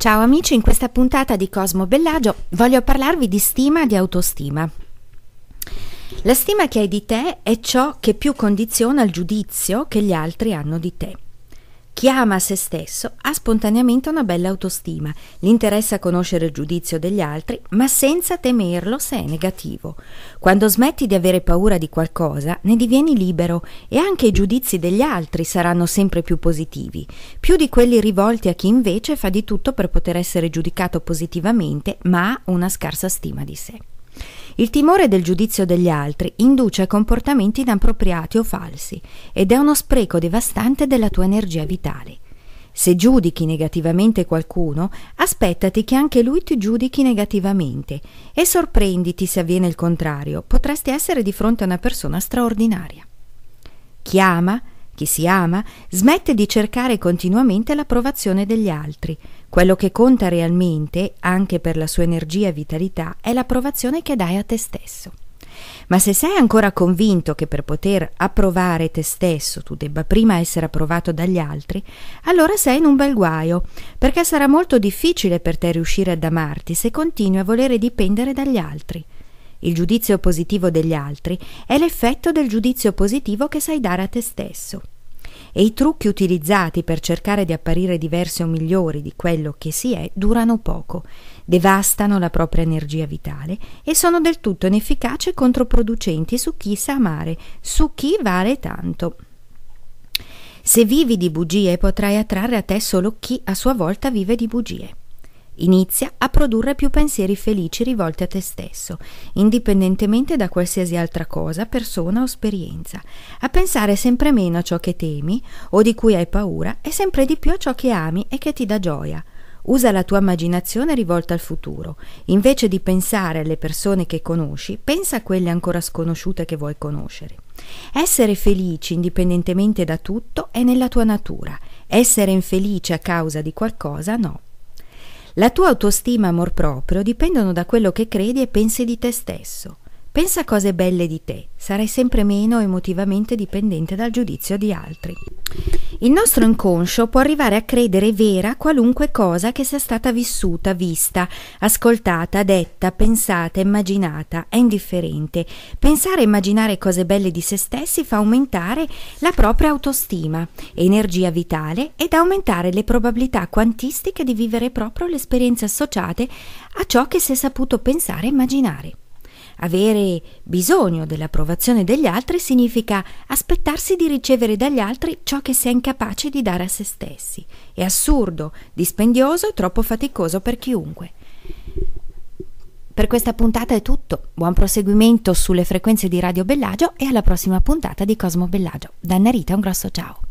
Ciao amici, in questa puntata di Cosmo Bellagio voglio parlarvi di stima e di autostima. La stima che hai di te è ciò che più condiziona il giudizio che gli altri hanno di te. Chiama a se stesso, ha spontaneamente una bella autostima, gli interessa conoscere il giudizio degli altri, ma senza temerlo se è negativo. Quando smetti di avere paura di qualcosa, ne divieni libero e anche i giudizi degli altri saranno sempre più positivi, più di quelli rivolti a chi invece fa di tutto per poter essere giudicato positivamente, ma ha una scarsa stima di sé. Il timore del giudizio degli altri induce a comportamenti inappropriati o falsi ed è uno spreco devastante della tua energia vitale. Se giudichi negativamente qualcuno, aspettati che anche lui ti giudichi negativamente e sorprenditi se avviene il contrario, potresti essere di fronte a una persona straordinaria. Chiama, chi si ama smette di cercare continuamente l'approvazione degli altri. Quello che conta realmente, anche per la sua energia e vitalità, è l'approvazione che dai a te stesso. Ma se sei ancora convinto che per poter approvare te stesso tu debba prima essere approvato dagli altri, allora sei in un bel guaio, perché sarà molto difficile per te riuscire ad amarti se continui a volere dipendere dagli altri. Il giudizio positivo degli altri è l'effetto del giudizio positivo che sai dare a te stesso. E i trucchi utilizzati per cercare di apparire diversi o migliori di quello che si è durano poco, devastano la propria energia vitale e sono del tutto inefficaci e controproducenti su chi sa amare, su chi vale tanto. Se vivi di bugie potrai attrarre a te solo chi a sua volta vive di bugie. Inizia a produrre più pensieri felici rivolti a te stesso, indipendentemente da qualsiasi altra cosa, persona o esperienza, a pensare sempre meno a ciò che temi o di cui hai paura e sempre di più a ciò che ami e che ti dà gioia. Usa la tua immaginazione rivolta al futuro. Invece di pensare alle persone che conosci, pensa a quelle ancora sconosciute che vuoi conoscere. Essere felici indipendentemente da tutto è nella tua natura. Essere infelice a causa di qualcosa no. La tua autostima e amor proprio dipendono da quello che credi e pensi di te stesso. Pensa cose belle di te, sarai sempre meno emotivamente dipendente dal giudizio di altri. Il nostro inconscio può arrivare a credere vera qualunque cosa che sia stata vissuta, vista, ascoltata, detta, pensata, immaginata, è indifferente. Pensare e immaginare cose belle di se stessi fa aumentare la propria autostima, energia vitale ed aumentare le probabilità quantistiche di vivere proprio le esperienze associate a ciò che si è saputo pensare e immaginare. Avere bisogno dell'approvazione degli altri significa aspettarsi di ricevere dagli altri ciò che si è incapace di dare a se stessi. È assurdo, dispendioso e troppo faticoso per chiunque. Per questa puntata è tutto. Buon proseguimento sulle frequenze di Radio Bellagio e alla prossima puntata di Cosmo Bellagio. Da Narita un grosso ciao.